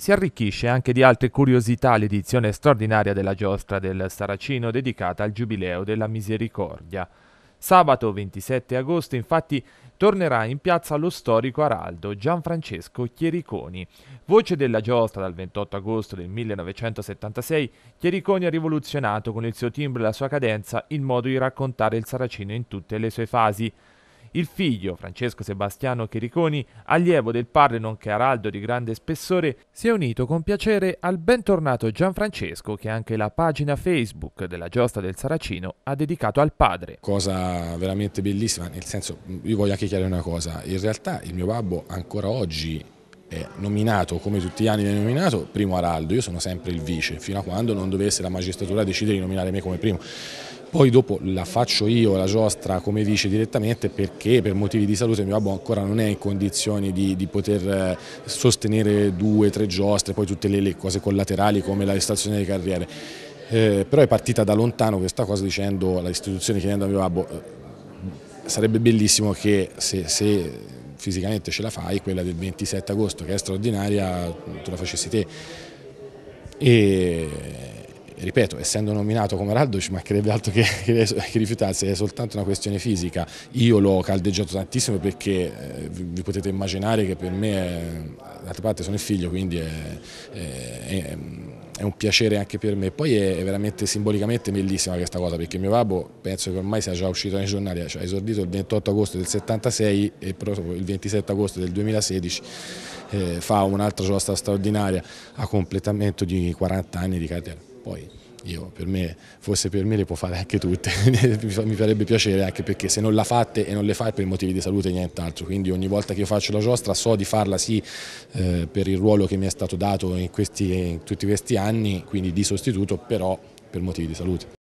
si arricchisce anche di altre curiosità l'edizione straordinaria della giostra del Saracino dedicata al Giubileo della Misericordia. Sabato 27 agosto infatti tornerà in piazza lo storico araldo Gianfrancesco Chiericoni. Voce della giostra dal 28 agosto del 1976, Chiericoni ha rivoluzionato con il suo timbro e la sua cadenza il modo di raccontare il Saracino in tutte le sue fasi. Il figlio, Francesco Sebastiano Chiriconi, allievo del padre nonché araldo di grande spessore, si è unito con piacere al bentornato Gianfrancesco che anche la pagina Facebook della Giosta del Saracino ha dedicato al padre. Cosa veramente bellissima, nel senso io voglio anche chiarire una cosa, in realtà il mio babbo ancora oggi è nominato, come tutti gli anni viene nominato, primo araldo, io sono sempre il vice, fino a quando non dovesse la magistratura decidere di nominare me come primo poi dopo la faccio io la giostra come dice direttamente perché per motivi di salute mio babbo ancora non è in condizioni di, di poter eh, sostenere due, tre giostre, poi tutte le, le cose collaterali come la restaurazione di carriere. Eh, però è partita da lontano questa cosa dicendo all'istituzione, chiedendo a mio babbo eh, sarebbe bellissimo che se, se fisicamente ce la fai, quella del 27 agosto che è straordinaria, tu la facessi te. E ripeto, essendo nominato come Raldo ci mancherebbe altro che, che, che rifiutarsi, è soltanto una questione fisica. Io l'ho caldeggiato tantissimo perché eh, vi potete immaginare che per me, eh, d'altra parte sono il figlio, quindi è, è, è, è, un piacere anche per me. Poi è, veramente simbolicamente bellissima questa cosa perché mio babbo penso che ormai sia già uscito nei giornali, cioè, ha esordito il 28 agosto del 76 e proprio il 27 agosto del 2016 eh, fa un'altra giostra straordinaria a completamento di 40 anni di carriera. Poi io, per me, forse per me le può fare anche tutte, mi farebbe piacere anche perché se non la fate e non le fai per motivi di salute nient'altro, quindi ogni volta che io faccio la giostra so di farla sì eh, per il ruolo che mi è stato dato in, questi, in tutti questi anni, quindi di sostituto, però per motivi di salute.